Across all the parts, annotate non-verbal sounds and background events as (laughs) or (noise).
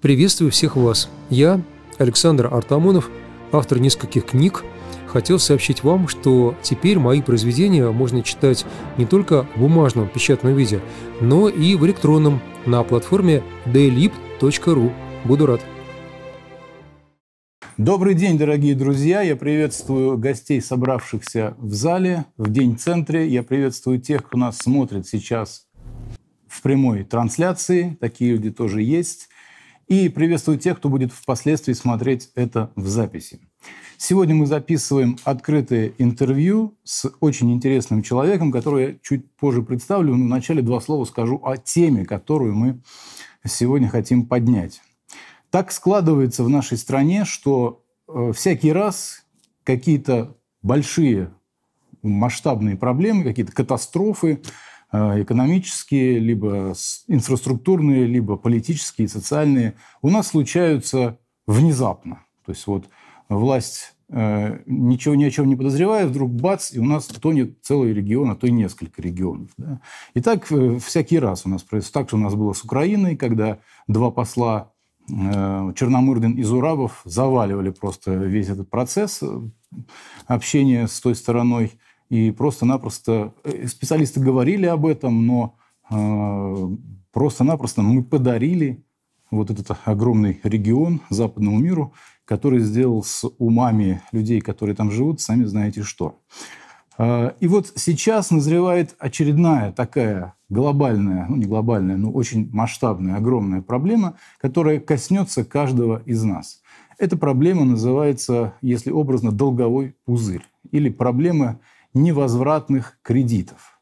Приветствую всех вас. Я, Александр Артамонов, автор нескольких книг, хотел сообщить вам, что теперь мои произведения можно читать не только в бумажном печатном виде, но и в электронном на платформе delib.ru. Буду рад. Добрый день, дорогие друзья! Я приветствую гостей, собравшихся в зале, в День-центре. Я приветствую тех, кто нас смотрит сейчас в прямой трансляции. Такие люди тоже есть. И приветствую тех, кто будет впоследствии смотреть это в записи. Сегодня мы записываем открытое интервью с очень интересным человеком, которого я чуть позже представлю. Но вначале два слова скажу о теме, которую мы сегодня хотим поднять. Так складывается в нашей стране, что э, всякий раз какие-то большие масштабные проблемы, какие-то катастрофы – Э, экономические, либо инфраструктурные, либо политические, социальные, у нас случаются внезапно. То есть вот власть э, ничего ни о чем не подозревая, вдруг бац, и у нас тонет целый регион, а то и несколько регионов. Да? И так э, всякий раз у нас происходит. Так же у нас было с Украиной, когда два посла Черномырдин и Зурабов заваливали просто весь этот процесс общения с той стороной. И просто-напросто э, специалисты говорили об этом, но э, просто-напросто мы подарили вот этот огромный регион западному миру, который сделал с умами людей, которые там живут, сами знаете что. А, и вот сейчас назревает очередная такая глобальная, ну не глобальная, но очень масштабная, огромная проблема, которая коснется каждого из нас. Эта проблема называется, если образно, долговой пузырь или проблема невозвратных кредитов.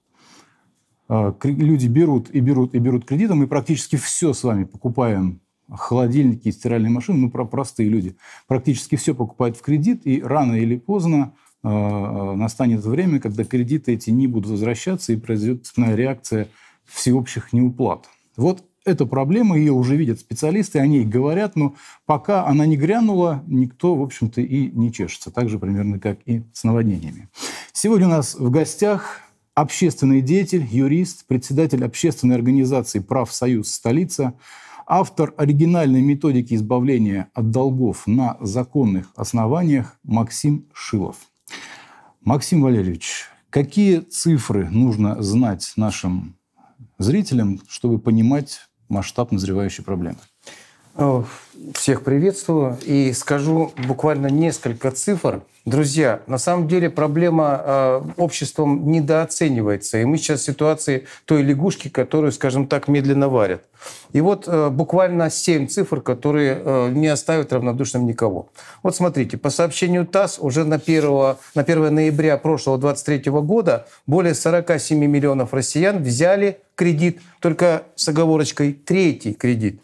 А, люди берут и берут и берут кредиты. Мы практически все с вами покупаем холодильники и стиральные машины, ну, простые люди, практически все покупают в кредит, и рано или поздно э, настанет время, когда кредиты эти не будут возвращаться, и произойдет реакция всеобщих неуплат. Вот эту проблему, ее уже видят специалисты, о ней говорят, но пока она не грянула, никто, в общем-то, и не чешется. Так же примерно, как и с наводнениями. Сегодня у нас в гостях общественный деятель, юрист, председатель общественной организации «Прав Союз Столица», автор оригинальной методики избавления от долгов на законных основаниях Максим Шилов. Максим Валерьевич, какие цифры нужно знать нашим зрителям, чтобы понимать масштаб назревающей проблемы. Э, всех приветствую и скажу буквально несколько цифр. Друзья, на самом деле проблема э, обществом недооценивается, и мы сейчас в ситуации той лягушки, которую, скажем так, медленно варят. И вот э, буквально семь цифр, которые не оставят равнодушным никого. Вот смотрите, по сообщению ТАСС уже на 1, на 1 ноября прошлого 23 года более 47 миллионов россиян взяли кредит, только с оговорочкой третий кредит.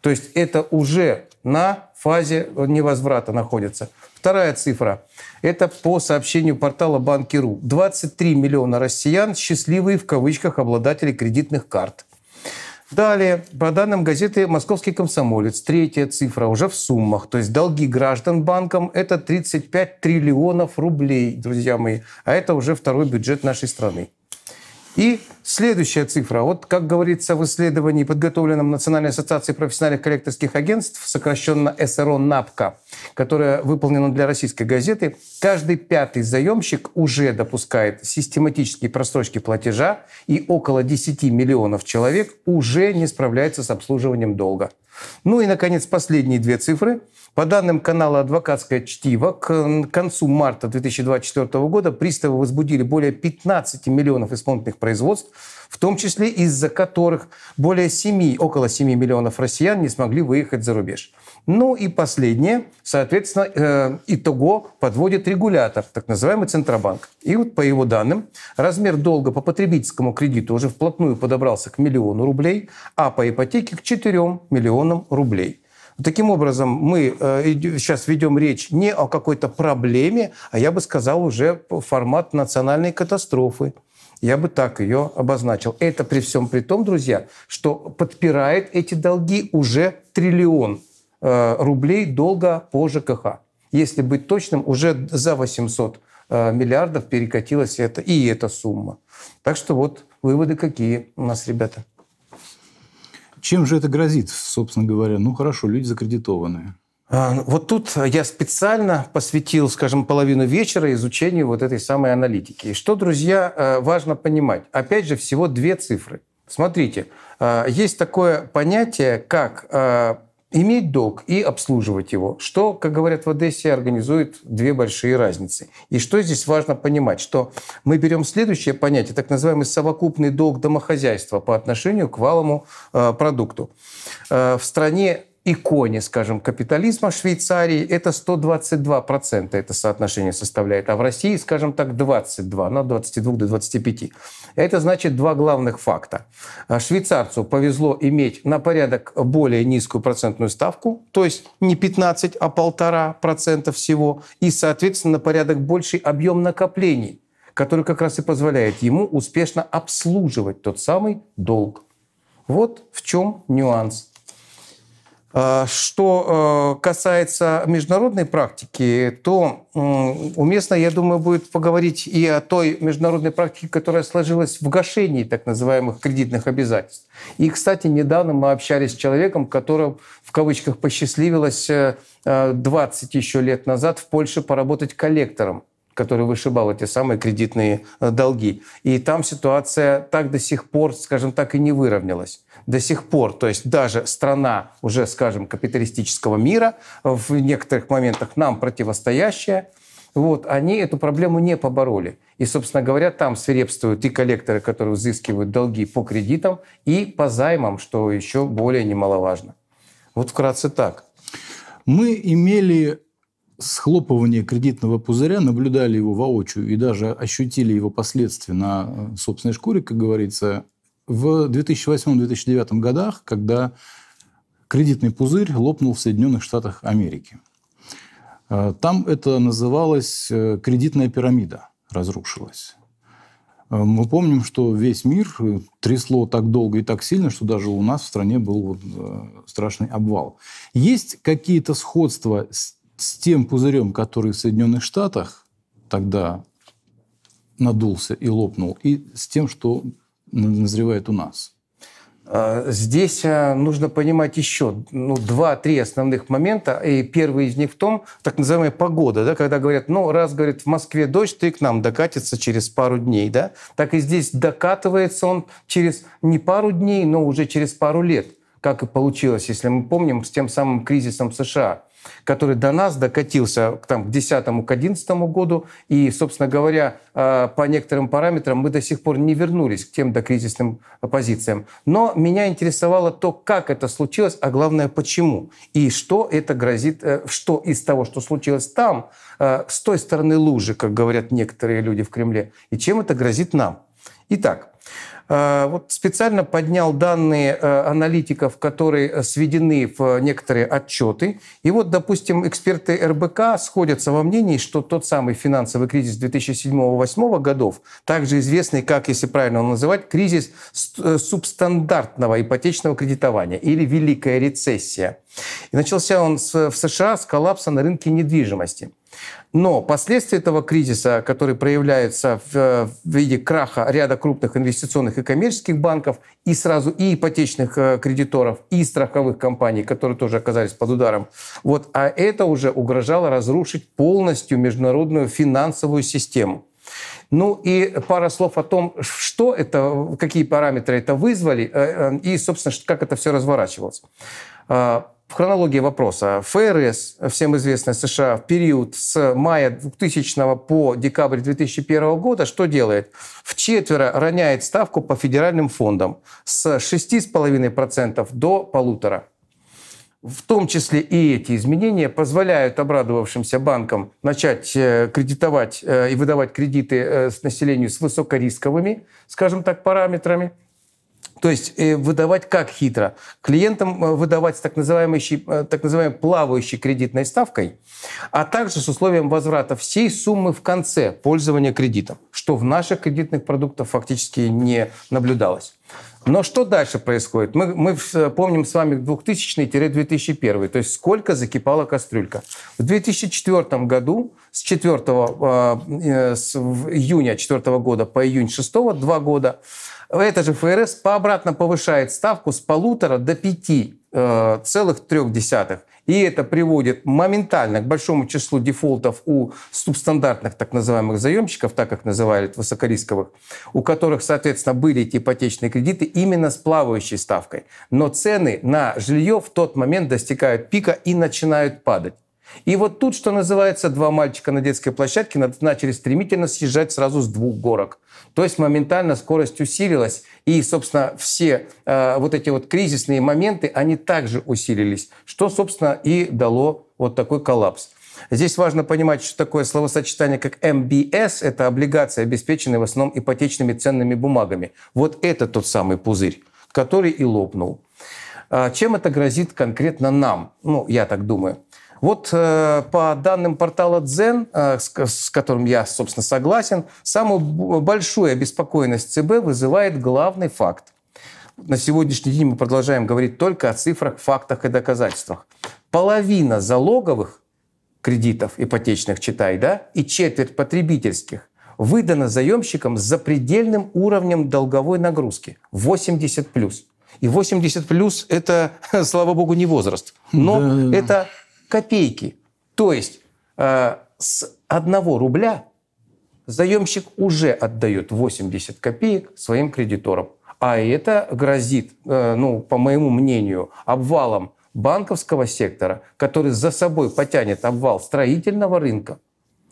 То есть это уже на фазе невозврата находится. Вторая цифра. Это по сообщению портала Банки.ру. 23 миллиона россиян счастливые в кавычках обладатели кредитных карт. Далее, по данным газеты «Московский комсомолец», третья цифра уже в суммах. То есть долги граждан банкам – это 35 триллионов рублей, друзья мои. А это уже второй бюджет нашей страны. И Следующая цифра. Вот, как говорится в исследовании, подготовленном Национальной ассоциацией профессиональных коллекторских агентств, сокращенно СРО НАПКО, которое выполнено для российской газеты, каждый пятый заемщик уже допускает систематические просрочки платежа, и около 10 миллионов человек уже не справляется с обслуживанием долга. Ну и, наконец, последние две цифры. По данным канала «Адвокатское чтиво», к концу марта 2024 года приставы возбудили более 15 миллионов исполнительных производств в том числе из-за которых более 7, около 7 миллионов россиян не смогли выехать за рубеж. Ну и последнее, соответственно, э, итого подводит регулятор, так называемый Центробанк. И вот по его данным, размер долга по потребительскому кредиту уже вплотную подобрался к миллиону рублей, а по ипотеке к 4 миллионам рублей. Таким образом, мы э, сейчас ведем речь не о какой-то проблеме, а я бы сказал уже формат национальной катастрофы. Я бы так ее обозначил. Это при всем при том, друзья, что подпирает эти долги уже триллион э, рублей долга по ЖКХ. Если быть точным, уже за 800 э, миллиардов перекатилась это, и эта сумма. Так что вот выводы какие у нас, ребята. Чем же это грозит, собственно говоря? Ну хорошо, люди закредитованные. А, ну, вот тут я специально посвятил, скажем, половину вечера изучению вот этой самой аналитики. И что, друзья, э, важно понимать? Опять же, всего две цифры. Смотрите, э, есть такое понятие, как э, иметь долг и обслуживать его, что, как говорят в Одессе, организует две большие разницы. И что здесь важно понимать, что мы берем следующее понятие, так называемый совокупный долг домохозяйства по отношению к валому э, продукту. Э, в стране иконе, скажем, капитализма в Швейцарии это 122% это соотношение составляет, а в России, скажем так, 22, на 22 до 25. Это значит два главных факта. А швейцарцу повезло иметь на порядок более низкую процентную ставку, то есть не 15, а 1,5% всего, и, соответственно, на порядок больший объем накоплений, который как раз и позволяет ему успешно обслуживать тот самый долг. Вот в чем нюанс. А, что э, касается международной практики, то уместно, я думаю, будет поговорить и о той международной практике, которая сложилась в гашении так называемых кредитных обязательств. И, кстати, недавно мы общались с человеком, которым в кавычках посчастливилось 20 э, э, еще лет назад в Польше поработать коллектором который вышибал эти самые кредитные долги. И там ситуация так до сих пор, скажем так, и не выровнялась до сих пор. То есть даже страна уже, скажем, капиталистического мира в некоторых моментах нам противостоящая, вот, они эту проблему не побороли. И, собственно говоря, там свирепствуют и коллекторы, которые взыскивают долги по кредитам, и по займам, что еще более немаловажно. Вот вкратце так. Мы имели схлопывание кредитного пузыря, наблюдали его воочию и даже ощутили его последствия на э, собственной шкуре, как говорится, в 2008-2009 годах, когда кредитный пузырь лопнул в Соединенных Штатах Америки. Э, там это называлось э, кредитная пирамида разрушилась. Э, мы помним, что весь мир трясло так долго и так сильно, что даже у нас в стране был вот страшный обвал. Есть какие-то сходства с, с тем пузырем, который в Соединенных Штатах тогда надулся и лопнул, и с тем, что назревает у нас? А, здесь а, нужно понимать еще ну, два-три основных момента. И первый из них в том, так называемая погода, да, когда говорят, ну, раз, говорит, в Москве дождь, ты к нам докатится через пару дней. Да? Так и здесь докатывается он через не пару дней, но уже через пару лет как и получилось, если мы помним, с тем самым кризисом США который до нас докатился там, к 2010 к 2011 году. И, собственно говоря, э, по некоторым параметрам мы до сих пор не вернулись к тем докризисным позициям. Но меня интересовало то, как это случилось, а главное, почему. И что это грозит, э, что из того, что случилось там, э, с той стороны лужи, как говорят некоторые люди в Кремле, и чем это грозит нам. Итак, Э, вот специально поднял данные э, аналитиков, которые э, сведены в некоторые отчеты. И вот, допустим, эксперты РБК сходятся во мнении, что тот самый финансовый кризис 2007-2008 годов, также известный как, если правильно его называть, кризис субстандартного ипотечного кредитования или Великая рецессия. И начался он в США с коллапса на рынке недвижимости. Но последствия этого кризиса, который проявляется э, в, виде краха ряда крупных инвестиционных и коммерческих банков, и сразу и ипотечных э, кредиторов, и страховых компаний, которые тоже оказались под ударом, вот, а это уже угрожало разрушить полностью международную финансовую систему. Ну и пара слов о том, что это, какие параметры это вызвали э, и, собственно, как это все разворачивалось. А, в хронологии вопроса. ФРС, всем известная США, в период с мая 2000 по декабрь 2001 года что делает? В четверо роняет ставку по федеральным фондам с 6,5% до полутора. в том числе и эти изменения позволяют обрадовавшимся банкам начать э, кредитовать э, и выдавать кредиты э, с населению с высокорисковыми, скажем так, параметрами – то есть э, выдавать как хитро? Клиентам э, выдавать с так называемой, э, так называемой плавающей кредитной ставкой, а также с условием возврата всей суммы в конце пользования кредитом, что в наших кредитных продуктах фактически не наблюдалось. Но что дальше происходит? Мы, мы помним с вами 2000-2001, то есть сколько закипала кастрюлька. В 2004 году с 4 с июня 4 года по июнь 6 два года это же ФРС пообратно повышает ставку с полутора до пяти э, целых трех десятых. И это приводит моментально к большому числу дефолтов у субстандартных так называемых заемщиков, так как называют высокорисковых, у которых, соответственно, были эти ипотечные кредиты именно с плавающей ставкой. Но цены на жилье в тот момент достигают пика и начинают падать. И вот тут, что называется, два мальчика на детской площадке начали стремительно съезжать сразу с двух горок. То есть моментально скорость усилилась, и, собственно, все э, вот эти вот кризисные моменты, они также усилились, что, собственно, и дало вот такой коллапс. Здесь важно понимать, что такое словосочетание, как MBS, это облигации, обеспеченные в основном ипотечными ценными бумагами. Вот это тот самый пузырь, который и лопнул. А чем это грозит конкретно нам? Ну, я так думаю. Вот э, по данным портала Дзен, э, с, с которым я, собственно, согласен, самую большую обеспокоенность ЦБ вызывает главный факт. На сегодняшний день мы продолжаем говорить только о цифрах, фактах и доказательствах. Половина залоговых кредитов ипотечных, читай, да, и четверть потребительских выдана заемщикам с запредельным уровнем долговой нагрузки 80 плюс. И 80 плюс это, (laughs) слава богу, не возраст, но да. это копейки. То есть э, с одного рубля заемщик уже отдает 80 копеек своим кредиторам. А это грозит, э, ну, по моему мнению, обвалом банковского сектора, который за собой потянет обвал строительного рынка,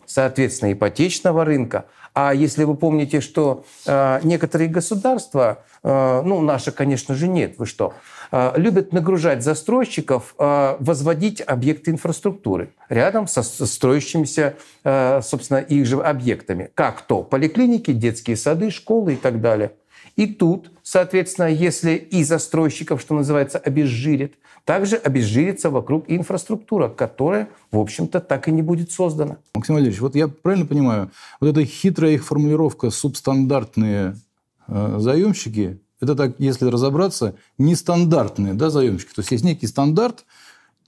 соответственно, ипотечного рынка. А если вы помните, что э, некоторые государства, ну, наши, конечно же, нет, вы что, Э, любят нагружать застройщиков, э, возводить объекты инфраструктуры рядом со строящимися, э, собственно, их же объектами. Как то поликлиники, детские сады, школы и так далее. И тут, соответственно, если и застройщиков, что называется, обезжирит, также обезжирится вокруг инфраструктура, которая, в общем-то, так и не будет создана. Максим Валерьевич, вот я правильно понимаю, вот эта хитрая их формулировка «субстандартные э, заемщики» Это так, если разобраться, нестандартные да, заемщики. То есть есть некий стандарт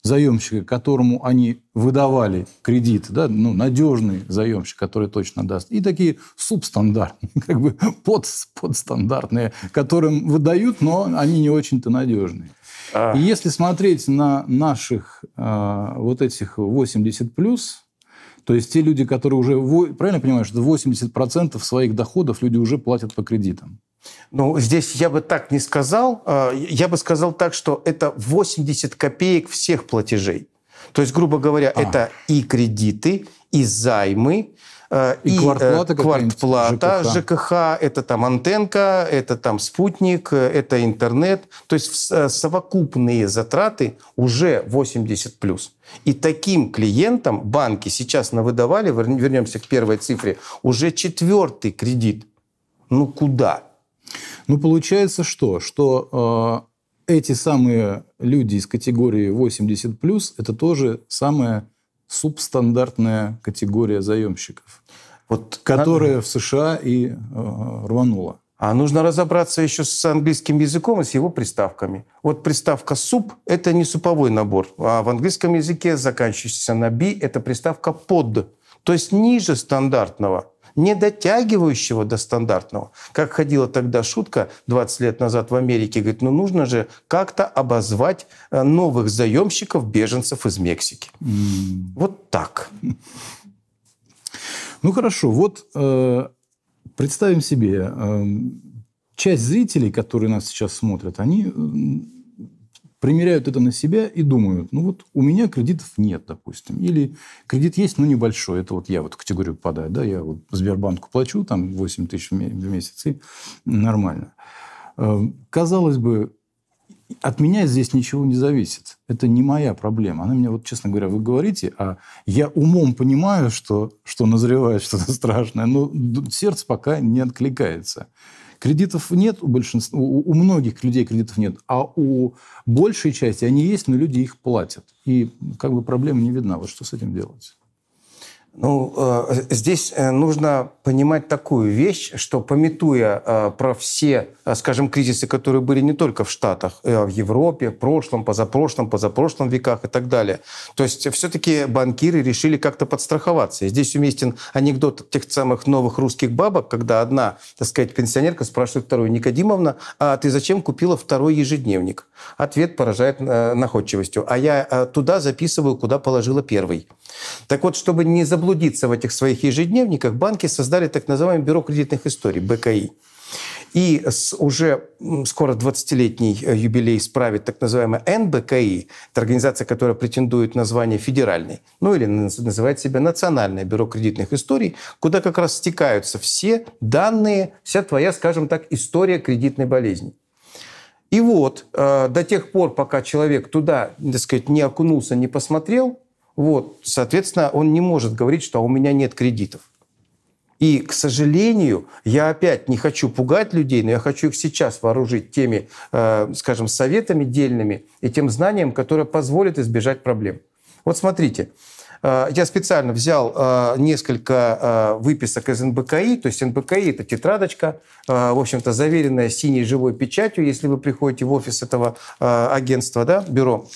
заемщика, которому они выдавали кредит, да, ну, надежный заемщик, который точно даст, и такие субстандартные, (laughs) как бы под, подстандартные, которым выдают, но они не очень-то надежные. А. И если смотреть на наших э, вот этих 80 плюс, то есть те люди, которые уже, правильно понимаешь, что 80% своих доходов люди уже платят по кредитам. Ну, здесь я бы так не сказал. А, я бы сказал так, что это 80 копеек всех платежей. То есть, грубо говоря, а. это и кредиты, и займы, а, и, и э, квартплата, квартплата ЖКХ. ЖКХ, это там антенка, это там спутник, э, это интернет. То есть э, совокупные затраты уже 80 плюс. И таким клиентам банки сейчас навыдавали, вернемся к первой цифре, уже четвертый кредит. Ну куда? Ну, получается что? Что э, эти самые люди из категории 80+, это тоже самая субстандартная категория заемщиков, вот, а, которая а... в США и э, рванула. А нужно разобраться еще с английским языком и с его приставками. Вот приставка «суп» — это не суповой набор, а в английском языке, заканчивающийся на «би» — это приставка «под», то есть ниже стандартного не дотягивающего до стандартного. Как ходила тогда шутка 20 лет назад в Америке, говорит, ну нужно же как-то обозвать э, новых заемщиков беженцев из Мексики. Mm. Вот так. Ну хорошо, вот э, представим себе, э, часть зрителей, которые нас сейчас смотрят, они примеряют это на себя и думают, ну вот у меня кредитов нет, допустим, или кредит есть, но небольшой, это вот я вот в категорию попадаю, да, я вот Сбербанку плачу там 8 тысяч в месяц и нормально. Эм, казалось бы, от меня здесь ничего не зависит. Это не моя проблема. Она мне, вот, честно говоря, вы говорите, а я умом понимаю, что, что назревает что-то страшное, но сердце пока не откликается. Кредитов нет у большинства, у многих людей кредитов нет, а у большей части они есть, но люди их платят. И как бы проблема не видна. Вот что с этим делать? Ну, э, здесь э, нужно понимать такую вещь, что пометуя э, про все, скажем, кризисы, которые были не только в Штатах, а в Европе, в прошлом, позапрошлом, позапрошлом веках и так далее. То есть все-таки банкиры решили как-то подстраховаться. И здесь уместен анекдот тех самых новых русских бабок, когда одна, так сказать, пенсионерка спрашивает вторую, Никодимовна, а ты зачем купила второй ежедневник? Ответ поражает находчивостью. А я туда записываю, куда положила первый. Так вот, чтобы не заблуждаться заблудиться в этих своих ежедневниках, банки создали так называемое бюро кредитных историй, БКИ. И с уже скоро 20-летний э, юбилей справит так называемая НБКИ, это организация, которая претендует на звание федеральной, ну или называет себя Национальное бюро кредитных историй, куда как раз стекаются все данные, вся твоя, скажем так, история кредитной болезни. И вот, э, до тех пор, пока человек туда, так сказать, не окунулся, не посмотрел, вот, соответственно, он не может говорить, что «А у меня нет кредитов. И, к сожалению, я опять не хочу пугать людей, но я хочу их сейчас вооружить теми, э, скажем, советами дельными и тем знанием, которое позволит избежать проблем. Вот смотрите, э, я специально взял э, несколько э, выписок из НБКИ, то есть НБКИ это тетрадочка, э, в общем-то, заверенная синей живой печатью, если вы приходите в офис этого э, агентства, да, бюро.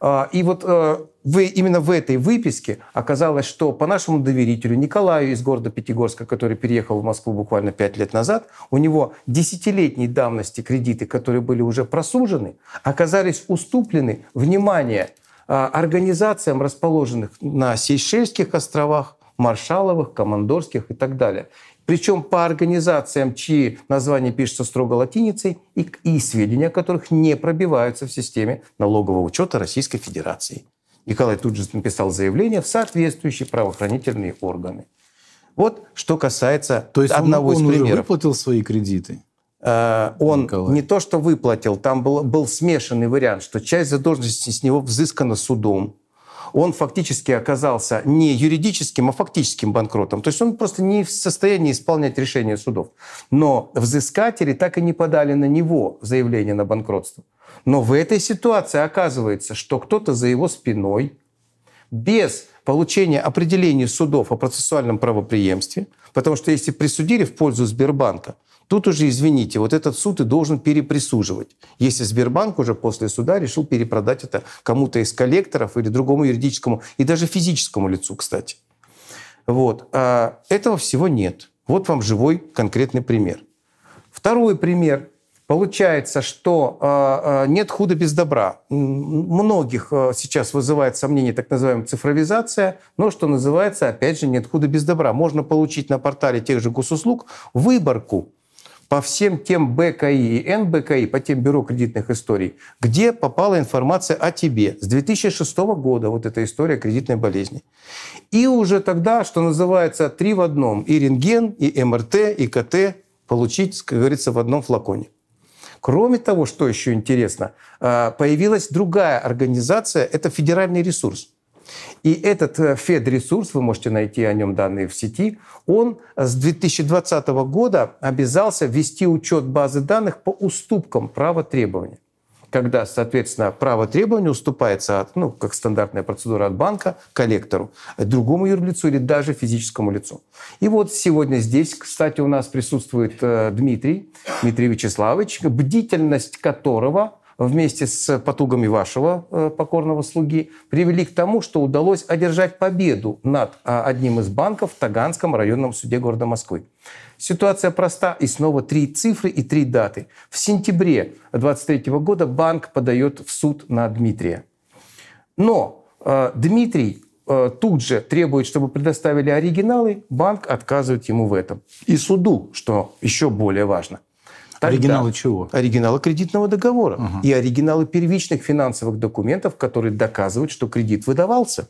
Э, и вот э, вы, именно в этой выписке оказалось, что по нашему доверителю Николаю из города Пятигорска, который переехал в Москву буквально 5 лет назад, у него десятилетней давности кредиты, которые были уже просужены, оказались уступлены, внимание, а, организациям, расположенных на Сейшельских островах, Маршаловых, Командорских и так далее. Причем по организациям, чьи названия пишутся строго латиницей, и, и сведения о которых не пробиваются в системе налогового учета Российской Федерации. Николай тут же написал заявление в соответствующие правоохранительные органы. Вот что касается то есть одного он, из он примеров. Он выплатил свои кредиты? Э, он Николай. не то что выплатил, там был, был смешанный вариант, что часть задолженности с него взыскана судом, он фактически оказался не юридическим, а фактическим банкротом. То есть он просто не в состоянии исполнять решения судов. Но взыскатели так и не подали на него заявление на банкротство. Но в этой ситуации оказывается, что кто-то за его спиной без получения определения судов о процессуальном правоприемстве, потому что если присудили в пользу Сбербанка, тут уже, извините, вот этот суд и должен переприсуживать, если Сбербанк уже после суда решил перепродать это кому-то из коллекторов или другому юридическому и даже физическому лицу, кстати. Вот. А этого всего нет. Вот вам живой конкретный пример. Второй пример. Получается, что э, э, нет худа без добра. Многих э, сейчас вызывает сомнение так называемая цифровизация, но, что называется, опять же, нет худа без добра. Можно получить на портале тех же госуслуг выборку по всем тем БКИ и НБКИ, по тем бюро кредитных историй, где попала информация о тебе. С 2006 года вот эта история кредитной болезни. И уже тогда, что называется, три в одном. И рентген, и МРТ, и КТ получить, как говорится, в одном флаконе. Кроме того, что еще интересно, э, появилась другая организация, это федеральный ресурс. И этот э, Федресурс, вы можете найти о нем данные в сети, он с 2020 года обязался вести учет базы данных по уступкам права требования когда, соответственно, право требования уступается, от, ну, как стандартная процедура от банка, коллектору, другому юрлицу или даже физическому лицу. И вот сегодня здесь, кстати, у нас присутствует э, Дмитрий, Дмитрий Вячеславович, бдительность которого вместе с потугами вашего э, покорного слуги привели к тому, что удалось одержать победу над а, одним из банков в Таганском районном суде города Москвы. Ситуация проста. И снова три цифры и три даты. В сентябре 2023 года банк подает в суд на Дмитрия. Но э, Дмитрий э, тут же требует, чтобы предоставили оригиналы. Банк отказывает ему в этом. И суду, что еще более важно. Тогда оригиналы чего? Оригиналы кредитного договора угу. и оригиналы первичных финансовых документов, которые доказывают, что кредит выдавался.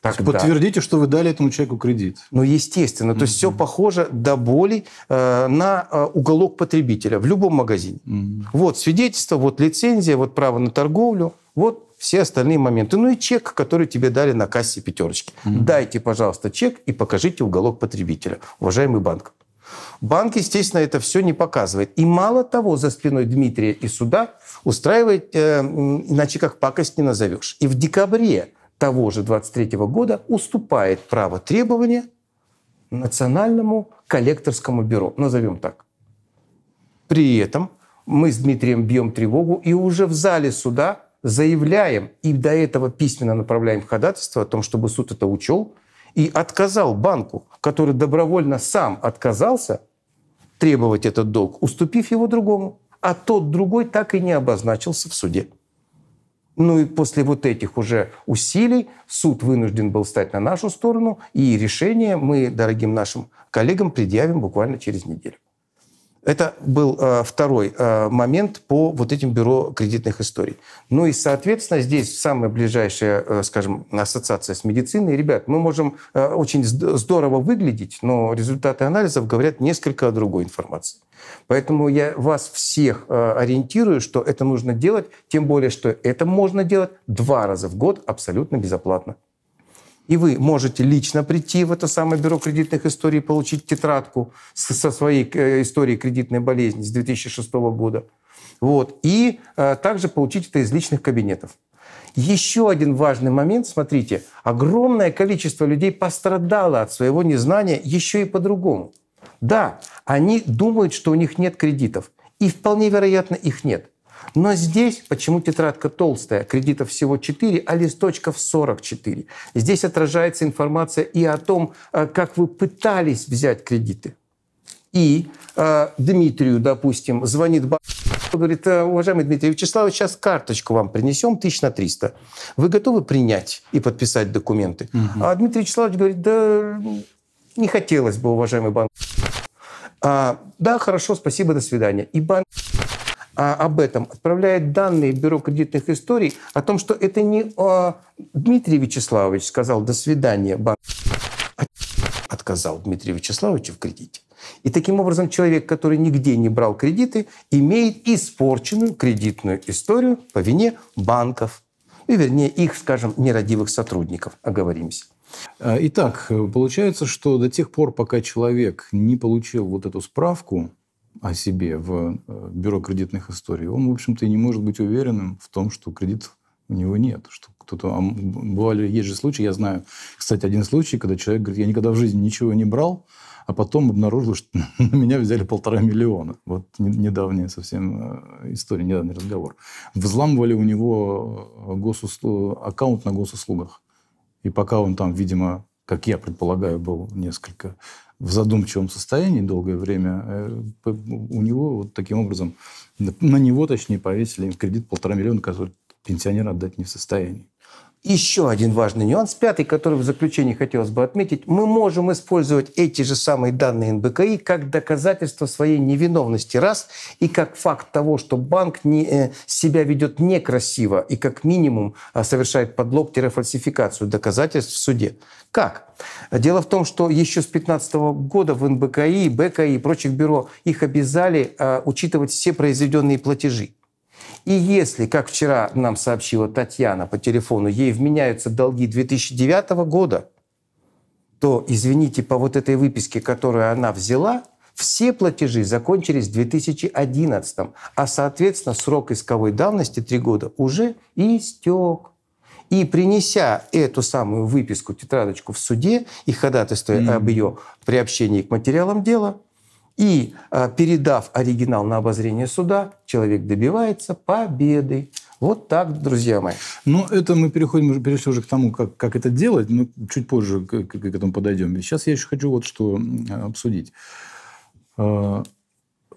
Тогда. Подтвердите, что вы дали этому человеку кредит. Ну, естественно. Mm-hmm. То есть все похоже до боли э, на э, уголок потребителя в любом магазине. mm Вот свидетельство, вот лицензия, вот право на торговлю, вот все остальные моменты. Ну и чек, который тебе дали на кассе пятерочки. mm Дайте, пожалуйста, чек и покажите уголок потребителя, уважаемый банк. Банк, естественно, это все не показывает. И мало того, за спиной Дмитрия и суда устраивает, э, иначе как пакость не назовешь. И в декабре того же 23 года уступает право требования Национальному коллекторскому бюро, назовем так. При этом мы с Дмитрием бьем тревогу и уже в зале суда заявляем и до этого письменно направляем ходатайство о том, чтобы суд это учел – и отказал банку, который добровольно сам отказался требовать этот долг, уступив его другому. А тот другой так и не обозначился в суде. Ну и после вот этих уже усилий суд вынужден был стать на нашу сторону, и решение мы дорогим нашим коллегам предъявим буквально через неделю. Это был э, второй э, момент по вот этим бюро кредитных историй. Ну и, соответственно, здесь самая ближайшая, э, скажем, ассоциация с медициной. Ребят, мы можем очень здорово выглядеть, но результаты анализов говорят несколько о другой информации. Поэтому я вас всех ориентирую, что это нужно делать, тем более, что это можно делать два раза в год абсолютно безоплатно. И вы можете лично прийти в это самое бюро кредитных историй, получить тетрадку со своей э, историей кредитной болезни с 2006 года. Вот. И э, также получить это из личных кабинетов. Еще один важный момент, смотрите, огромное количество людей пострадало от своего незнания еще и по-другому. Да, они думают, что у них нет кредитов, и вполне вероятно их нет. Но здесь, почему тетрадка толстая, кредитов всего 4, а листочков 44. Здесь отражается информация и о том, э, как вы пытались взять кредиты. И э, Дмитрию, допустим, звонит банк, говорит, «Э, уважаемый Дмитрий Вячеславович, сейчас карточку вам принесем, тысяч на 300. Вы готовы принять и подписать документы? Угу. А Дмитрий Вячеславович говорит, да не хотелось бы, уважаемый банк. А, да, хорошо, спасибо, до свидания. И банк а, об этом, отправляет данные Бюро кредитных историй о том, что это не а, Дмитрий Вячеславович сказал «до свидания, банк», а, отказал Дмитрию Вячеславовичу в кредите. И таким образом человек, который нигде не брал кредиты, имеет испорченную кредитную историю по вине банков, и ну, вернее их, скажем, нерадивых сотрудников, оговоримся. А, итак, получается, что до тех пор, пока человек не получил вот эту справку, о себе в э, бюро кредитных историй, он, в общем-то, и не может быть уверенным в том, что кредит у него нет, что кто-то... А бывали, есть же случаи, я знаю, кстати, один случай, когда человек говорит, я никогда в жизни ничего не брал, а потом обнаружил, что (laughs) на меня взяли полтора миллиона. Вот недавняя совсем э, история, недавний разговор. Взламывали у него э, госуслу... аккаунт на госуслугах. И пока он там, видимо, как я предполагаю, был несколько в задумчивом состоянии долгое время, э, у него вот таким образом, на него, точнее, повесили кредит полтора миллиона, который пенсионер отдать не в состоянии. Еще один важный нюанс, пятый, который в заключении хотелось бы отметить. Мы можем использовать эти же самые данные НБКИ как доказательство своей невиновности, раз, и как факт того, что банк не, э, себя ведет некрасиво и как минимум а, совершает подлог-фальсификацию доказательств в суде. Как? Дело в том, что еще с 2015 года в НБКИ, БКИ и прочих бюро их обязали а, учитывать все произведенные платежи. И если, как вчера нам сообщила Татьяна по телефону, ей вменяются долги 2009 года, то, извините, по вот этой выписке, которую она взяла, все платежи закончились в 2011, а, соответственно, срок исковой давности 3 года уже истек. И принеся эту самую выписку, тетрадочку в суде и ходатайствуя mm. об ее приобщении к материалам дела, и, э, передав оригинал на обозрение суда, человек добивается победы. Вот так, друзья мои. Но ну, это мы переходим уже, перешли уже к тому, как, как это делать. Мы чуть позже к, к, к этому подойдем. Сейчас я еще хочу вот что обсудить. Э,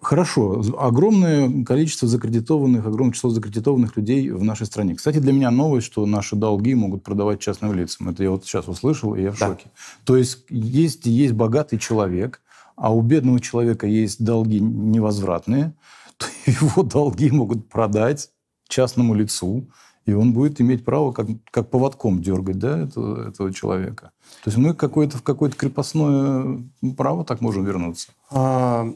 хорошо. Огромное количество закредитованных, огромное число закредитованных людей в нашей стране. Кстати, для меня новость, что наши долги могут продавать частным лицам. Это я вот сейчас услышал, и я в да. шоке. То есть есть, есть богатый человек, а у бедного человека есть долги невозвратные, (laughs) то его долги могут продать частному лицу, и он будет иметь право как, как поводком дергать да, этого, этого человека. То есть мы какое-то, в какое-то крепостное право так можем вернуться. А,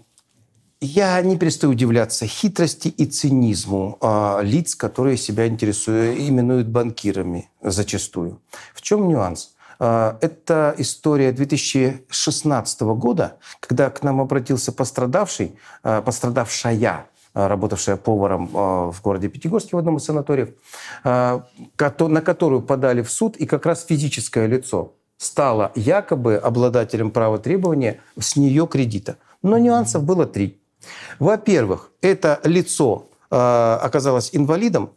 я не перестаю удивляться хитрости и цинизму а, лиц, которые себя интересуют, именуют банкирами зачастую. В чем нюанс? А, это история 2016 года, когда к нам обратился пострадавший, а, пострадавшая, а, работавшая поваром в городе Пятигорске в одном из санаториев, на которую подали в суд, и как раз физическое лицо стало якобы обладателем права требования с нее кредита. Но нюансов было три. Во-первых, это лицо оказалось инвалидом,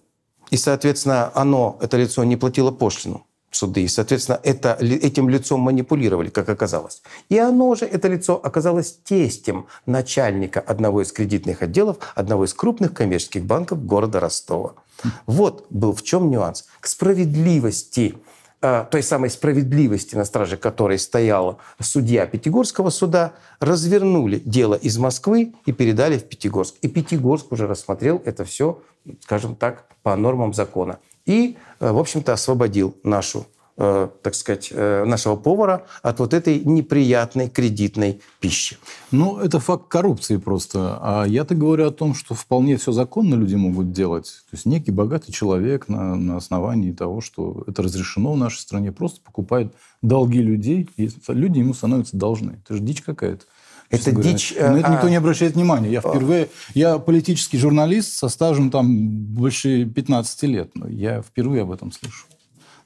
и, соответственно, оно, это лицо, не платило пошлину суды. и, Соответственно, это, этим лицом манипулировали, как оказалось. И оно же, это лицо, оказалось тестем начальника одного из кредитных отделов, одного из крупных коммерческих банков города Ростова. Вот был в чем нюанс. К справедливости э, той самой справедливости, на страже которой стояла судья Пятигорского суда, развернули дело из Москвы и передали в Пятигорск. И Пятигорск уже рассмотрел это все, скажем так, по нормам закона. И Э, в общем-то, освободил нашу э, так сказать, э, нашего повара от вот этой неприятной кредитной пищи. Ну, это факт коррупции просто. А я-то говорю о том, что вполне все законно люди могут делать. То есть некий богатый человек на, на основании того, что это разрешено в нашей стране, просто покупает долги людей, и люди ему становятся должны. Это же дичь какая-то. Это говоря. дичь. На э, это а... никто не а. обращает внимания. Я а. впервые... Я политический журналист со стажем там больше 15 лет. Но ну, я впервые об этом слышу.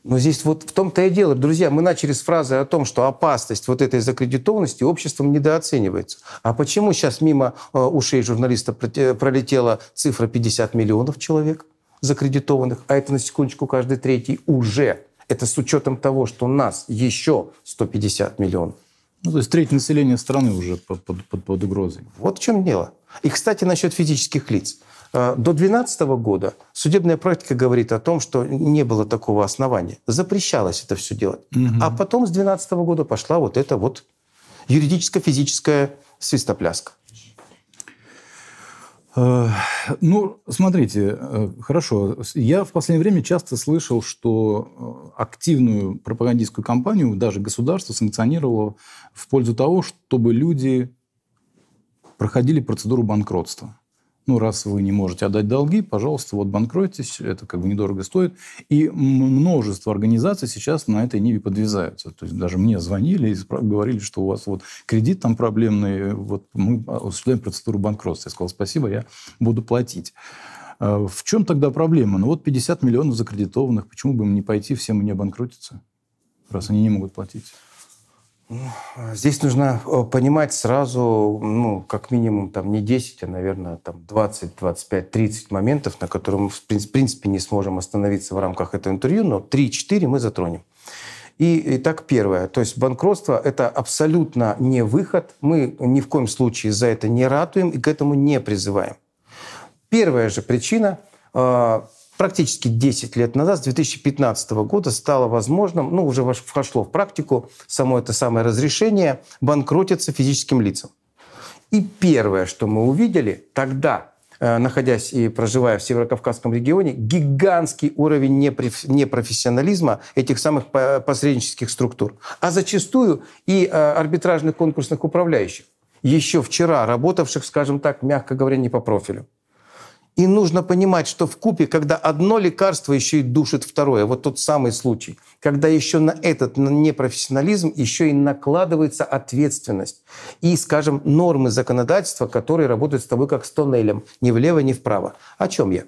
Но здесь вот в том-то и дело. Друзья, мы начали с фразы о том, что опасность вот этой закредитованности обществом недооценивается. А почему сейчас мимо э, ушей журналиста пролетела цифра 50 миллионов человек закредитованных, а это, на секундочку, каждый третий уже? Это с учетом того, что нас еще 150 миллионов. Ну, то есть треть населения страны уже под, под, под, угрозой. Вот в чем дело. И, кстати, насчет физических лиц. Э, до 2012 года судебная практика говорит о том, что не было такого основания. Запрещалось это все делать. Угу. А потом с 2012 года пошла вот эта вот юридическо-физическая свистопляска. Э, ну, смотрите, э, хорошо. Я в последнее время часто слышал, что э, активную пропагандистскую кампанию даже государство санкционировало в пользу того, чтобы люди проходили процедуру банкротства ну, раз вы не можете отдать долги, пожалуйста, вот банкротитесь. это как бы недорого стоит. И множество организаций сейчас на этой ниве подвязаются. То есть даже мне звонили и говорили, что у вас вот кредит там проблемный, вот мы осуществляем процедуру банкротства. Я сказал, спасибо, я буду платить. А, в чем тогда проблема? Ну вот 50 миллионов закредитованных, почему бы им не пойти всем и не обанкротиться, раз они не могут платить? Здесь нужно э, понимать сразу, ну, как минимум, там не 10, а, наверное, там 20, 25, 30 моментов, на которых мы, в принципе, не сможем остановиться в рамках этого интервью, но 3-4 мы затронем. И, так первое. То есть банкротство – это абсолютно не выход. Мы ни в коем случае за это не ратуем и к этому не призываем. Первая же причина э, практически 10 лет назад, с 2015 года, стало возможным, ну, уже вошло в практику само это самое разрешение, банкротиться физическим лицам. И первое, что мы увидели тогда, э, находясь и проживая в Северокавказском регионе, гигантский уровень непрофессионализма этих самых посреднических структур, а зачастую и э, арбитражных конкурсных управляющих, еще вчера работавших, скажем так, мягко говоря, не по профилю. И нужно понимать, что в купе, когда одно лекарство еще и душит второе, вот тот самый случай, когда еще на этот непрофессионализм еще и накладывается ответственность и, скажем, нормы законодательства, которые работают с тобой как с тоннелем, ни влево, ни вправо. О чем я?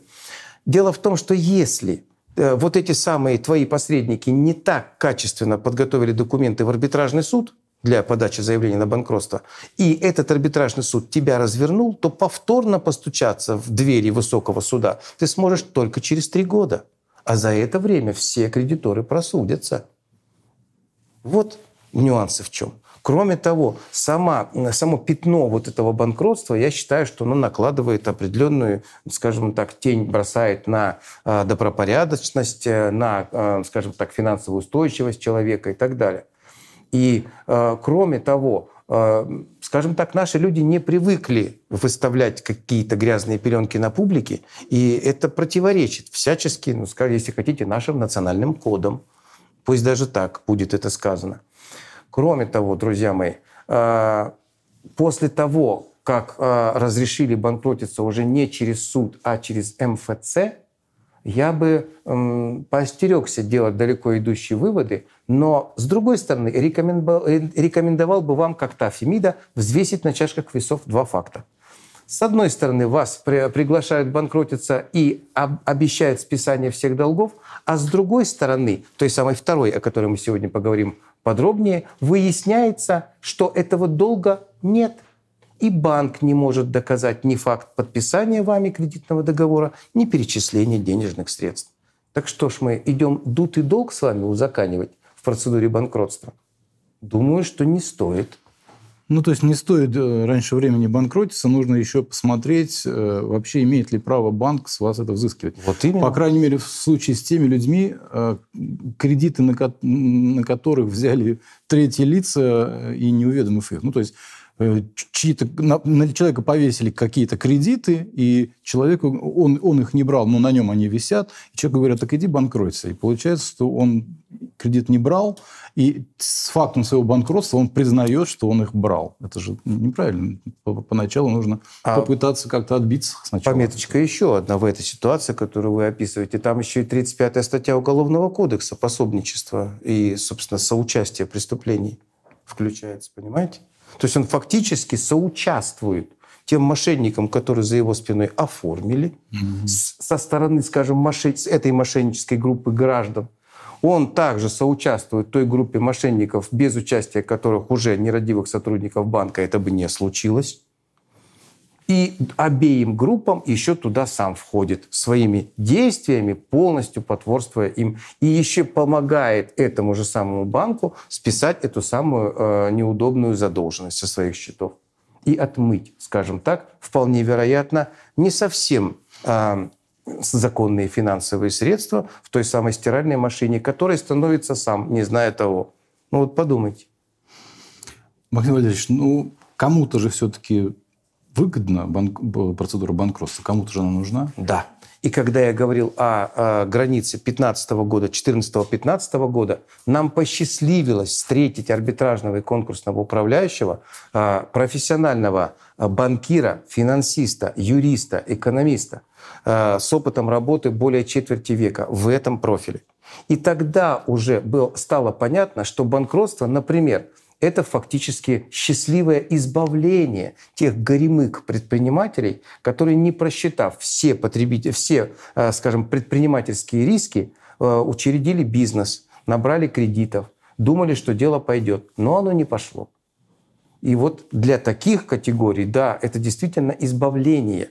Дело в том, что если э, вот эти самые твои посредники не так качественно подготовили документы в арбитражный суд, для подачи заявления на банкротство, и этот арбитражный суд тебя развернул, то повторно постучаться в двери высокого суда ты сможешь только через три года. А за это время все кредиторы просудятся. Вот нюансы в чем. Кроме того, сама, само пятно вот этого банкротства, я считаю, что оно накладывает определенную, скажем так, тень бросает на э, добропорядочность, э, на, э, скажем так, финансовую устойчивость человека и так далее. И э, кроме того, э, скажем так, наши люди не привыкли выставлять какие-то грязные пеленки на публике, и это противоречит всячески, ну, если хотите, нашим национальным кодам. Пусть даже так будет это сказано. Кроме того, друзья мои, э, после того, как разрешили банкротиться уже не через суд, а через МФЦ, я бы эм, поостерегся делать далеко идущие выводы, но, с другой стороны, рекомендовал, э, бы вам, как Тафимида, взвесить на чашках весов два факта. С одной стороны, вас приглашают банкротиться и об, обещают списание всех долгов, а с другой стороны, той самой второй, о которой мы сегодня поговорим подробнее, выясняется, что этого долга нет – и банк не может доказать ни факт подписания вами кредитного договора, ни перечисления денежных средств. Так что ж мы идем дутый долг с вами узаканивать в процедуре банкротства? Думаю, что не стоит. Ну, то есть не стоит э, раньше времени банкротиться, нужно еще посмотреть, э, вообще имеет ли право банк с вас это взыскивать. Вот именно. По крайней мере, в случае с теми людьми, э, кредиты, на, ко на которых взяли третьи лица и неуведомив их. Ну, то есть Э, чьи-то, на, на человека повесили какие-то кредиты, и человеку, он, он их не брал, но на нем они висят, и человеку говорят, так иди банкротиться. И получается, что он кредит не брал, и с фактом своего банкротства он признает, что он их брал. Это же неправильно. Поначалу нужно а попытаться как-то отбиться сначала. Пометочка еще одна в этой ситуации, которую вы описываете. Там еще и 35-я статья Уголовного кодекса, пособничество и, собственно, соучастие преступлений включается, понимаете? То есть он фактически соучаствует тем мошенникам, которые за его спиной оформили mm-hmm. со стороны, скажем, мошен... этой мошеннической группы граждан. Он также соучаствует той группе мошенников, без участия которых уже нерадивых сотрудников банка это бы не случилось. И обеим группам еще туда сам входит своими действиями, полностью потворствуя им. И еще помогает этому же самому банку списать эту самую э, неудобную задолженность со своих счетов. И отмыть, скажем так, вполне вероятно, не совсем э, законные финансовые средства в той самой стиральной машине, которой становится сам, не зная того. Ну вот подумайте. Максим Валерьевич, ну кому-то же все-таки выгодна банк, процедура банкротства? Кому-то же она нужна? Да. И когда я говорил о, о границе 15 года, 14-15 года, нам посчастливилось встретить арбитражного и конкурсного управляющего, а, профессионального а, банкира, финансиста, юриста, экономиста а, с опытом работы более четверти века в этом профиле. И тогда уже было, стало понятно, что банкротство, например, это фактически счастливое избавление тех горемык предпринимателей, которые, не просчитав все, потребители, все э, скажем, предпринимательские риски, э, учредили бизнес, набрали кредитов, думали, что дело пойдет, но оно не пошло. И вот для таких категорий, да, это действительно избавление,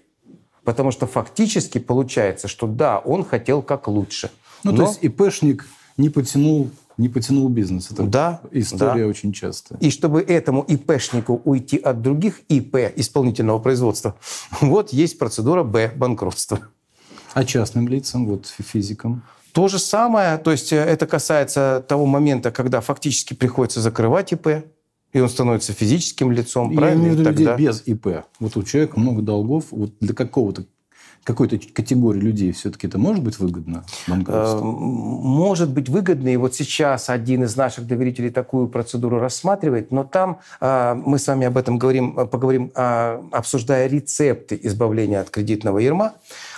потому что фактически получается, что да, он хотел как лучше. Ну, но... то есть ИПшник не потянул не потянул бизнес. Это да, история да. очень часто. И чтобы этому ИПшнику уйти от других ИП, исполнительного производства, (laughs) вот есть процедура Б, банкротство. А частным лицам, вот физикам? То же самое, то есть э, это касается того момента, когда фактически приходится закрывать ИП, и он становится физическим лицом, Я правильно? Я имею в виду людей без ИП. Вот у человека много долгов. Вот для какого-то какой-то категории людей все-таки это может быть выгодно? Банкротство? Э, может быть выгодно. И вот сейчас один из наших доверителей такую процедуру рассматривает, но там э, мы с вами об этом говорим, э, поговорим, обсуждая рецепты избавления от кредитного ерма.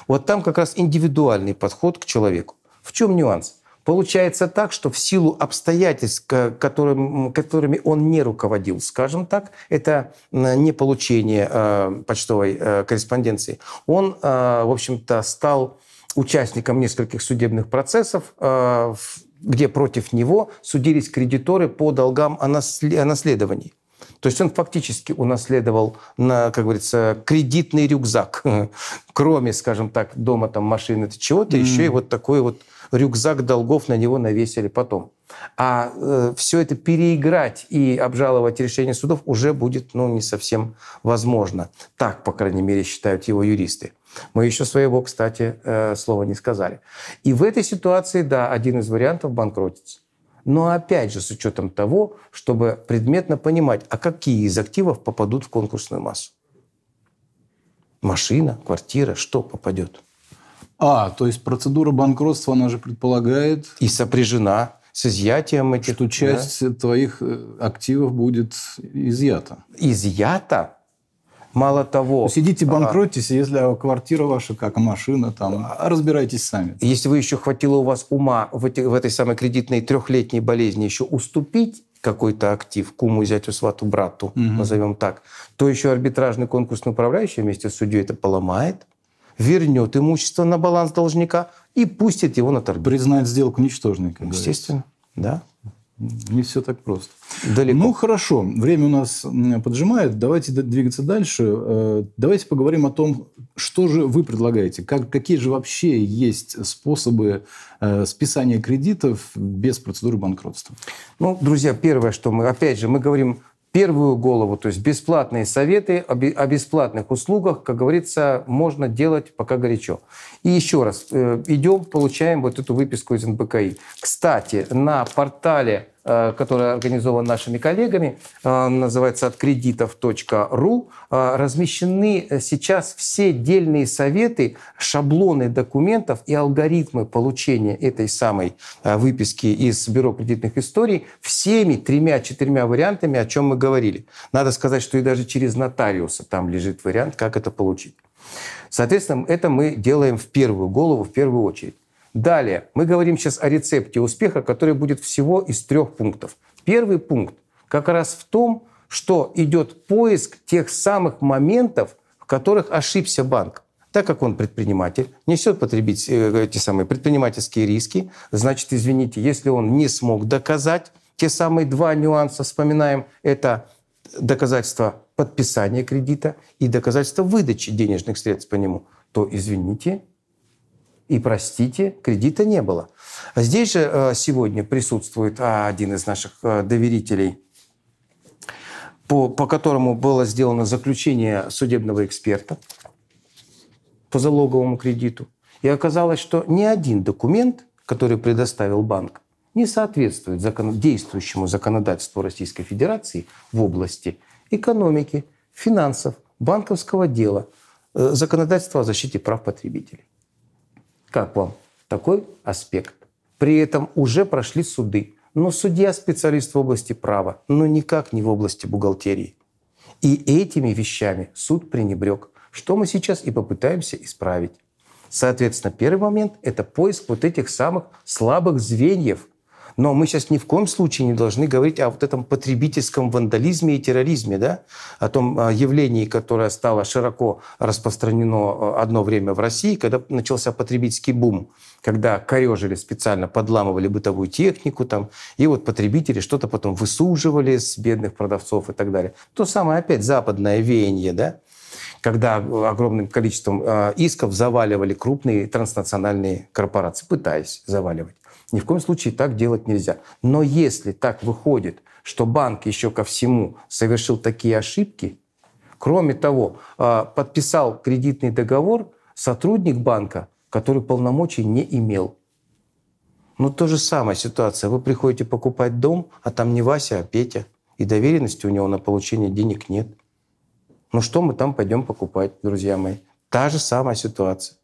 Вот там как раз индивидуальный подход к человеку. В чем нюанс? Получается так, что в силу обстоятельств, которым, которыми он не руководил, скажем так, это не получение э, почтовой э, корреспонденции, он, э, в общем-то, стал участником нескольких судебных процессов, э, где против него судились кредиторы по долгам о, наследовании. То есть он фактически унаследовал, на, как говорится, кредитный рюкзак. (laughs) Кроме, скажем так, дома, там, машины, чего-то, mm. еще и вот такой вот рюкзак долгов на него навесили потом. А э, все это переиграть и обжаловать решение судов уже будет ну, не совсем возможно. Так, по крайней мере, считают его юристы. Мы еще своего, кстати, э, слова не сказали. И в этой ситуации, да, один из вариантов банкротится. Но опять же, с учетом того, чтобы предметно понимать, а какие из активов попадут в конкурсную массу. Машина, квартира, что попадет? А, то есть процедура банкротства, она же предполагает... И сопряжена с изъятием этих... Что часть да? твоих э, активов будет изъята. Изъята? Мало того... Сидите, а, банкротитесь, а, если а, квартира ваша, как машина, там, а, разбирайтесь сами. Если вы еще хватило у вас ума в, эти, в этой самой кредитной трехлетней болезни еще уступить какой-то актив куму, зятю, свату, брату, угу. назовем так, то еще арбитражный конкурс на управляющий вместе с судьей это поломает, вернет имущество на баланс должника и пустит его на торги. Признает сделку ничтожной, как Естественно, говорится. да не все так просто. Далеко. Ну, хорошо. Время у нас поджимает. Давайте двигаться дальше. Э, давайте поговорим о том, что же вы предлагаете. Как, какие же вообще есть способы э, списания кредитов без процедуры банкротства? Ну, друзья, первое, что мы... Опять же, мы говорим первую голову. То есть бесплатные советы о бесплатных услугах, как говорится, можно делать пока горячо. И еще раз, э, идем, получаем вот эту выписку из НБКИ. Кстати, на портале Э, которая организована нашими коллегами, э, называется от кредитов.ру, э, размещены сейчас все дельные советы, шаблоны документов и алгоритмы получения этой самой выписки из Бюро кредитных историй всеми тремя-четырьмя вариантами, о чем мы говорили. Надо сказать, что и даже через нотариуса там лежит вариант, как это получить. Соответственно, это мы делаем в первую голову, в первую очередь. Далее, мы говорим сейчас о рецепте успеха, который будет всего из трех пунктов. Первый пункт как раз в том, что идет поиск тех самых моментов, в которых ошибся банк. Так как он предприниматель, несет потребить, э, эти самые предпринимательские риски, значит, извините, если он не смог доказать, те самые два нюанса вспоминаем, это доказательство подписания кредита и доказательство выдачи денежных средств по нему, то, извините, и, простите, кредита не было. Здесь же э, сегодня присутствует а, один из наших э, доверителей, по, по которому было сделано заключение судебного эксперта по залоговому кредиту. И оказалось, что ни один документ, который предоставил банк, не соответствует закон... действующему законодательству Российской Федерации в области экономики, финансов, банковского дела, э, законодательства о защите прав потребителей. Как вам такой аспект? При этом уже прошли суды. Но судья – специалист в области права, но никак не в области бухгалтерии. И этими вещами суд пренебрег, что мы сейчас и попытаемся исправить. Соответственно, первый момент – это поиск вот этих самых слабых звеньев но мы сейчас ни в коем случае не должны говорить о вот этом потребительском вандализме и терроризме, да? о том а, явлении, которое стало широко распространено э, одно время в России, когда начался потребительский бум, когда корежили специально, подламывали бытовую технику, там, и вот потребители что-то потом высуживали с бедных продавцов и так далее. То самое опять западное веяние, да? когда э, огромным количеством э, исков заваливали крупные транснациональные корпорации, пытаясь заваливать. Ни в коем случае так делать нельзя. Но если так выходит, что банк еще ко всему совершил такие ошибки, кроме того, а, подписал кредитный договор сотрудник банка, который полномочий не имел. Ну, то же самое ситуация. Вы приходите покупать дом, а там не Вася, а Петя. И доверенности у него на получение денег нет. Ну, что мы там пойдем покупать, друзья мои? Та же самая ситуация.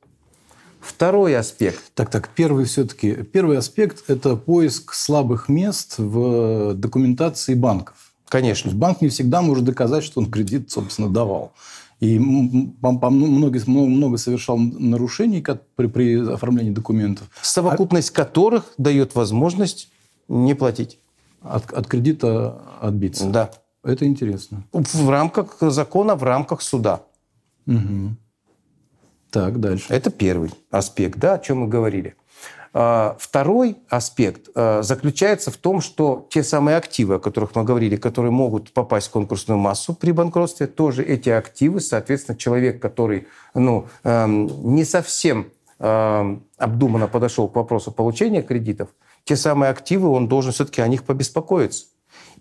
Второй аспект. Так, так, первый все-таки. Первый аспект – это поиск слабых мест в документации банков. Конечно. банк не всегда может доказать, что он кредит, собственно, давал. И ну, много, много совершал нарушений при, при оформлении документов. Совокупность а... которых дает возможность не платить. От, от кредита отбиться. Да. Это интересно. В рамках закона, в рамках суда. Угу. Так, дальше. Это первый аспект, да, о чем мы говорили. А, второй аспект а, заключается в том, что те самые активы, о которых мы говорили, которые могут попасть в конкурсную массу при банкротстве, тоже эти активы, соответственно, человек, который ну, эм, не совсем эм, обдуманно подошел к вопросу получения кредитов, те самые активы, он должен все-таки о них побеспокоиться.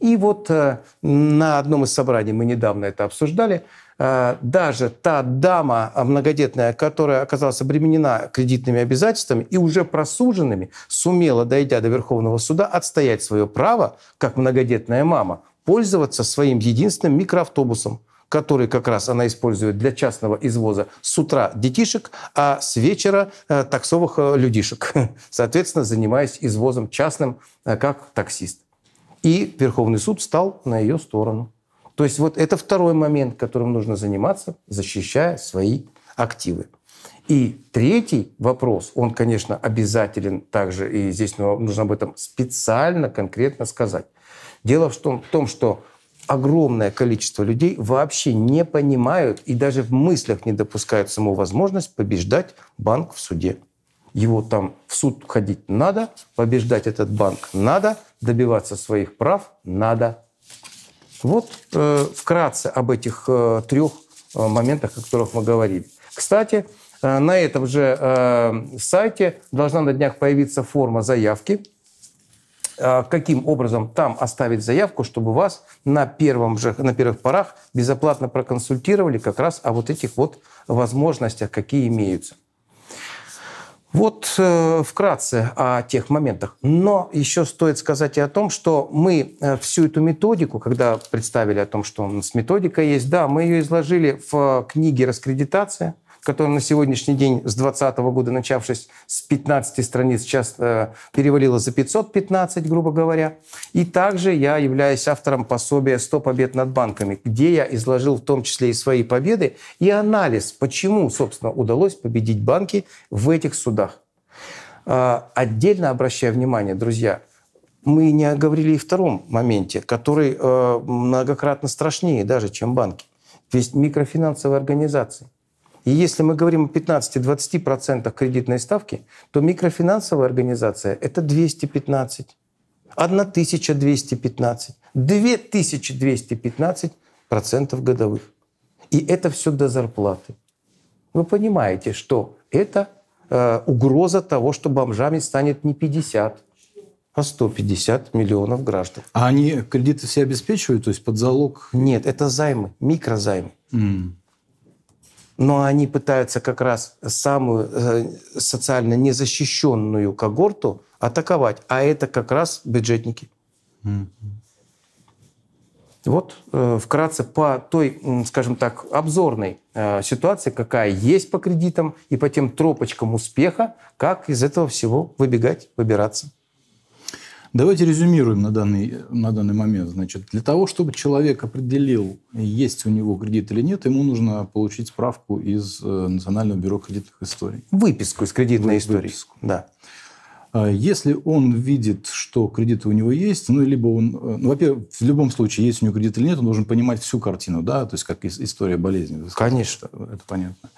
И вот э, на одном из собраний мы недавно это обсуждали, э, даже та дама э, многодетная, которая оказалась обременена кредитными обязательствами и уже просуженными, сумела, дойдя до Верховного суда, отстоять свое право, как многодетная мама, пользоваться своим единственным микроавтобусом, который как раз она использует для частного извоза с утра детишек, а с вечера таксовых людишек, (laughs) соответственно, занимаясь извозом частным как таксист. И Верховный суд стал на ее сторону. То есть вот это второй момент, которым нужно заниматься, защищая свои активы. И третий вопрос, он, конечно, обязателен также, и здесь нужно об этом специально, конкретно сказать. Дело в том, в том что огромное количество людей вообще не понимают и даже в мыслях не допускают саму возможность побеждать банк в суде. Его там в суд ходить надо, побеждать этот банк надо, добиваться своих прав надо. Вот э, вкратце об этих э, трех э, моментах, о которых мы говорили. Кстати, э, на этом же э, сайте должна на днях появиться форма заявки. Э, каким образом там оставить заявку, чтобы вас на, первом же, на первых порах безоплатно проконсультировали как раз о вот этих вот возможностях, какие имеются. Вот э, вкратце о тех моментах. Но еще стоит сказать и о том, что мы э, всю эту методику, когда представили о том, что у нас методика есть, да, мы ее изложили в книге «Раскредитация», которая на сегодняшний день с 2020 года, начавшись с 15 страниц, сейчас э, перевалила за 515, грубо говоря. И также я являюсь автором пособия «100 побед над банками», где я изложил в том числе и свои победы, и анализ, почему, собственно, удалось победить банки в этих судах. Э, отдельно обращаю внимание, друзья, мы не оговорили и втором моменте, который э, многократно страшнее даже, чем банки. То есть микрофинансовые организации. И если мы говорим о 15-20% кредитной ставки, то микрофинансовая организация – это 215, 1215, 2215 процентов годовых. И это все до зарплаты. Вы понимаете, что это э, угроза того, что бомжами станет не 50, а 150 миллионов граждан. А они кредиты все обеспечивают, то есть под залог? Нет, это займы, микрозаймы. Mm но они пытаются как раз самую э, социально незащищенную когорту атаковать, а это как раз бюджетники. Mm-hmm. Вот э, вкратце по той, скажем так, обзорной э, ситуации, какая есть по кредитам и по тем тропочкам успеха, как из этого всего выбегать, выбираться. Давайте резюмируем на данный, на данный момент. Значит, для того, чтобы человек определил, есть у него кредит или нет, ему нужно получить справку из э, Национального бюро кредитных историй. Выписку из кредитной Вы, истории. Выписку. Да. А если он видит, что кредиты у него есть, ну, либо он... Э, ну, во-первых, в любом случае, есть у него кредит или нет, он должен понимать всю картину, да, то есть как история болезни. Конечно. Это, это понятно.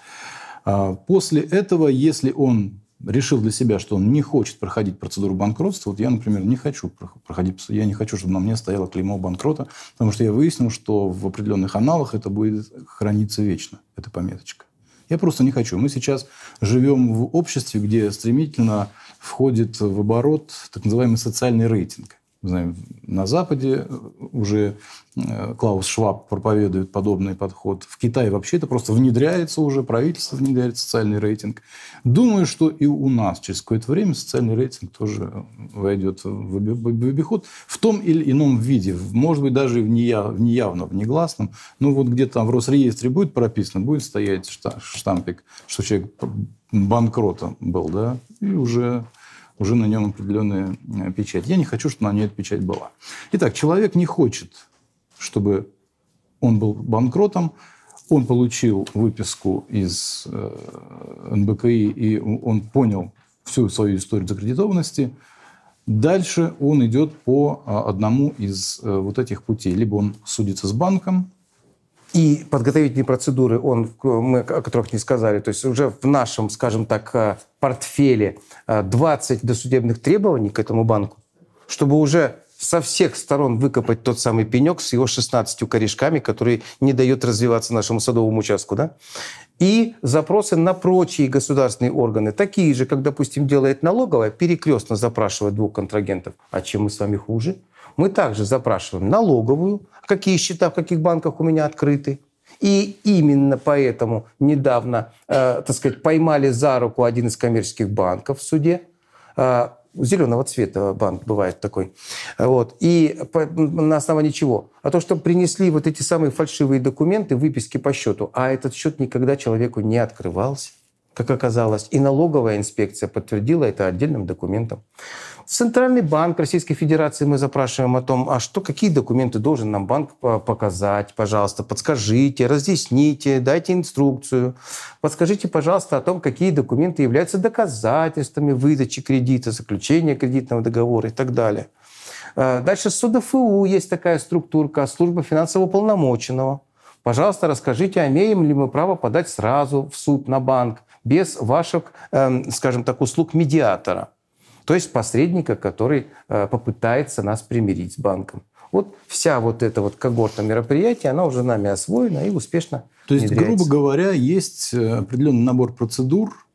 А после этого, если он решил для себя, что он не хочет проходить процедуру банкротства, вот я, например, не хочу проходить, я не хочу, чтобы на мне стояло клеймо банкрота, потому что я выяснил, что в определенных аналах это будет храниться вечно, эта пометочка. Я просто не хочу. Мы сейчас живем в обществе, где стремительно входит в оборот так называемый социальный рейтинг. Знаем, на Западе уже э, Клаус Шваб проповедует подобный подход. В Китае вообще это просто внедряется уже, правительство внедряет социальный рейтинг. Думаю, что и у нас через какое-то время социальный рейтинг тоже войдет в обиход в том или ином виде. Может быть, даже в неявном, в негласном. Ну, вот где-то там в Росреестре будет прописано, будет стоять штампик, что человек банкротом был, да, и уже уже на нем определенная э, печать. Я не хочу, чтобы на ней эта печать была. Итак, человек не хочет, чтобы он был банкротом, он получил выписку из э, НБКИ, и он понял всю свою историю закредитованности. Дальше он идет по а, одному из э, вот этих путей. Либо он судится с банком, и подготовительные процедуры, он, мы о которых не сказали, то есть уже в нашем, скажем так, э, портфеле 20 э, досудебных требований к этому банку, чтобы уже со всех сторон выкопать тот самый пенек с его 16 корешками, который не дает развиваться нашему садовому участку. Да? И запросы на прочие государственные органы, такие же, как, допустим, делает налоговая, перекрестно запрашивает двух контрагентов. А чем мы с вами хуже? мы также запрашиваем налоговую, какие счета в каких банках у меня открыты. И именно поэтому недавно, э, так сказать, поймали за руку один из коммерческих банков в суде. Э, зеленого цвета банк бывает такой. Вот. И по, на основании чего? А то, что принесли вот эти самые фальшивые документы, выписки по счету, а этот счет никогда человеку не открывался как оказалось. И налоговая инспекция подтвердила это отдельным документом. Центральный банк Российской Федерации мы запрашиваем о том, а что, какие документы должен нам банк а, показать, пожалуйста, подскажите, разъясните, дайте инструкцию, подскажите, пожалуйста, о том, какие документы являются доказательствами выдачи кредита, заключения кредитного договора и так далее. А, дальше с СУДФУ есть такая структурка, служба финансового полномоченного. Пожалуйста, расскажите, имеем ли мы право подать сразу в суд на банк без ваших, эм, скажем так, услуг медиатора, то есть посредника, который э, попытается нас примирить с банком. Вот вся вот эта вот когорта мероприятий, она уже нами освоена и успешно То есть, внедряется. грубо говоря, есть э, определенный набор процедур,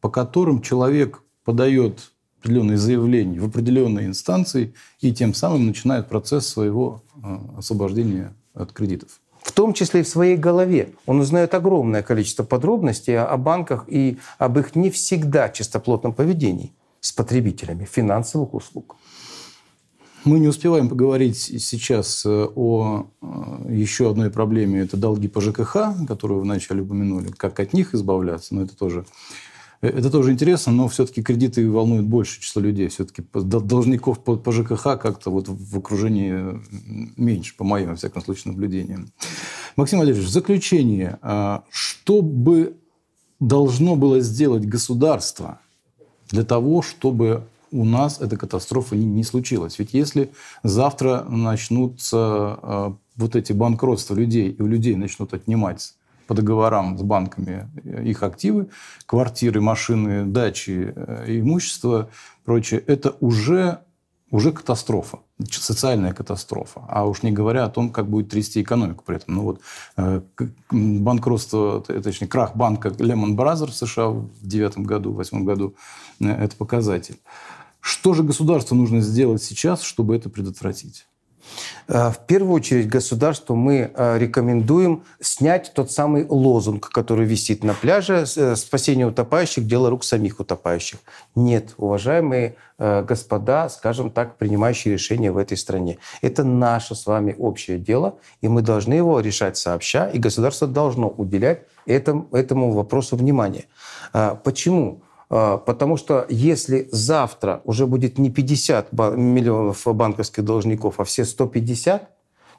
по которым человек подает определенные заявления в определенные инстанции и тем самым начинает процесс своего э, освобождения от кредитов в том числе и в своей голове. Он узнает огромное количество подробностей о банках и об их не всегда чистоплотном поведении с потребителями финансовых услуг. Мы не успеваем поговорить сейчас э, о э, еще одной проблеме. Это долги по ЖКХ, которую вы вначале упомянули. Как от них избавляться, но это тоже Э, это тоже интересно, но все-таки кредиты волнуют больше число людей. Все-таки должников по, по ЖКХ как-то вот в окружении э, меньше, по моим, во всяком случае, наблюдениям. Максим Олегович, в заключение, а, что бы должно было сделать государство для того, чтобы у нас эта катастрофа не, не случилась. Ведь если завтра начнутся а, вот эти банкротства людей, и у людей начнут отнимать по договорам с банками э, их активы, квартиры, машины, дачи, э, имущество, прочее, это уже уже катастрофа, социальная катастрофа. А уж не говоря о том, как будет трясти экономику при этом. Ну вот э, банкротство, точнее, крах банка Lehman Brothers в США в девятом году, в восьмом году э, – это показатель. Что же государству нужно сделать сейчас, чтобы это предотвратить? Э, в первую очередь государству мы э, рекомендуем снять тот самый лозунг, который висит на пляже э, «Спасение утопающих – дело рук самих утопающих». Нет, уважаемые господа, скажем так, принимающие решения в этой стране. Это наше с вами общее дело, и мы должны его решать сообща, и государство должно уделять этому, этому вопросу внимание. Почему? Почему? А, потому что если завтра уже будет не 50 миллионов банковских должников, а все 150,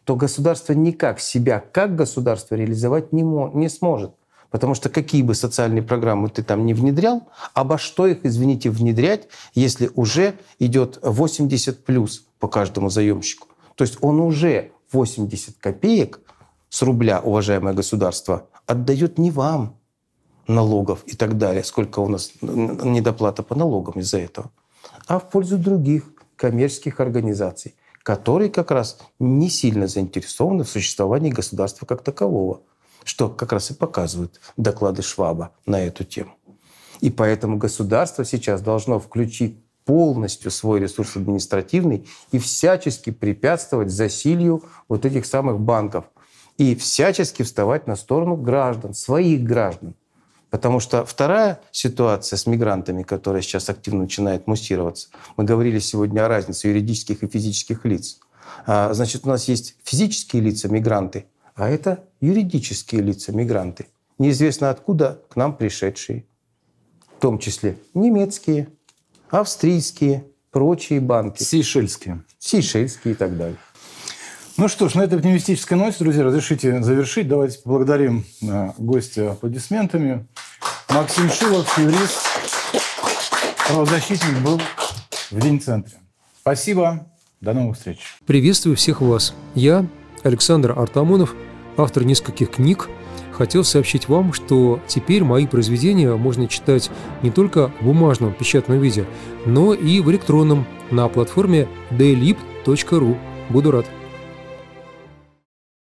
то государство никак себя как государство реализовать не, не сможет. Потому что какие бы социальные программы ты там не внедрял, обо что их, извините, внедрять, если уже идет 80 плюс по каждому заемщику. То есть он уже 80 копеек с рубля, уважаемое государство, отдает не вам, налогов и так далее, сколько у нас недоплата по налогам из-за этого, а в пользу других коммерческих организаций, которые как раз не сильно заинтересованы в существовании государства как такового, что как раз и показывают доклады Шваба на эту тему. И поэтому государство сейчас должно включить полностью свой ресурс административный и всячески препятствовать засилью вот этих самых банков и всячески вставать на сторону граждан, своих граждан, Потому что вторая ситуация с мигрантами, которая сейчас активно начинает муссироваться, мы говорили сегодня о разнице юридических и физических лиц. А, значит, у нас есть физические лица мигранты, а это юридические лица мигранты. Неизвестно откуда к нам пришедшие. В том числе немецкие, австрийские, прочие банки. Сейшельские. Сейшельские и так далее. Ну что ж, на этой оптимистической ноте, друзья, разрешите завершить. Давайте поблагодарим э, гостя аплодисментами. Максим Шилов, юрист, правозащитник, был в День-центре. Спасибо, до новых встреч. Приветствую всех вас. Я, Александр Артамонов, автор нескольких книг, хотел сообщить вам, что теперь мои произведения можно читать не только в бумажном печатном виде, но и в электронном на платформе delib.ru. Буду рад.